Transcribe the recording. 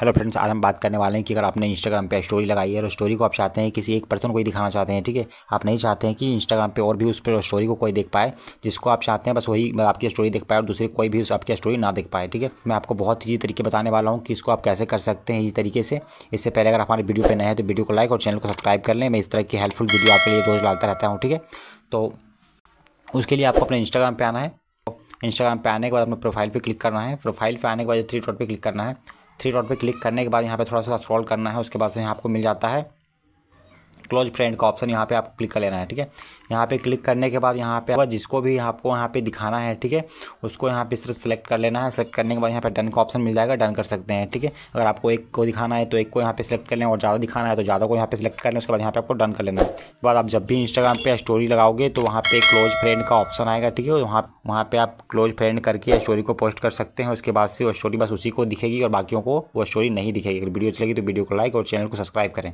hello friends आज हम बात करने वाले हैं कि अगर आपने इंस्टाग्राम पे स्टोरी लगाई है और स्टोरी को आप चाहते हैं किसी एक पर्सन को ही दिखाना चाहते हैं ठीक है आप नहीं चाहते हैं कि इंस्टाग्राम पे और भी उस पर स्टोरी को कोई देख पाए जिसको आप चाहते हैं बस वही मतलब आपकी स्टोरी देख पाए और दूसरी कोई भी उस आपकी स्टोरी ना देख पाए ठीक है मैं आपको बहुत ही तरीके बताने वाला हूँ कि इसको आप कैसे कर सकते हैं इसी तरीके से इससे पहले अगर हमारे वीडियो पर नए हैं तो वीडियो को लाइक और चैनल को सब्सक्राइब कर लें मैं इस तरह की हेल्पफुल वीडियो आपके लिए रोज़ डालता रहता हूँ ठीक है तो उसके लिए आपको अपने इंस्टाग्राम पर आना है इंस्टाग्राम पर आने के बाद अपने प्रोफाइल पर क्लिक करना है प्रोफाइल पर आने के बाद थ्री डॉट पर क्लिक करना है थ्री डॉट पे क्लिक करने के बाद यहाँ पे थोड़ा सा स्क्रॉल करना है उसके बाद से यहाँ आपको मिल जाता है क्लोज फ्रेंड का ऑप्शन यहाँ पे आपको क्लिक कर लेना है ठीक है यहाँ पे क्लिक करने के बाद यहाँ पे जिसको भी आपको यहाँ पे दिखाना है ठीक है उसको यहाँ पे सिर्फ सेलेक्ट कर लेना है सेलेक्ट करने के बाद यहाँ पे डन का ऑप्शन मिल जाएगा डन कर सकते हैं ठीक है अगर आपको एक को दिखाना है तो एक को यहाँ पे सेलेक्ट कर लें और ज़्यादा दिखाना है तो ज़्यादा को यहाँ पे सेलेक्ट कर लें उसके बाद यहाँ पे आपको डन कर लेना है बाद आप जब भी इंस्टाग्राम पर स्टोरी लगाओगे तो वहाँ पे क्लोज फ्रेंड का ऑप्शन आएगा ठीक है वहाँ वहाँ पर आप क्लोज फ्रेंड करके स्टोरी को पोस्ट कर सकते हैं उसके बाद से वो स्टोरी बस उसी को दिखेगी और बाकियों को वो स्टोरी नहीं दिखेगी अगर वीडियो अच्छी लगी तो वीडियो को लाइक और चैनल को सब्सक्राइब करें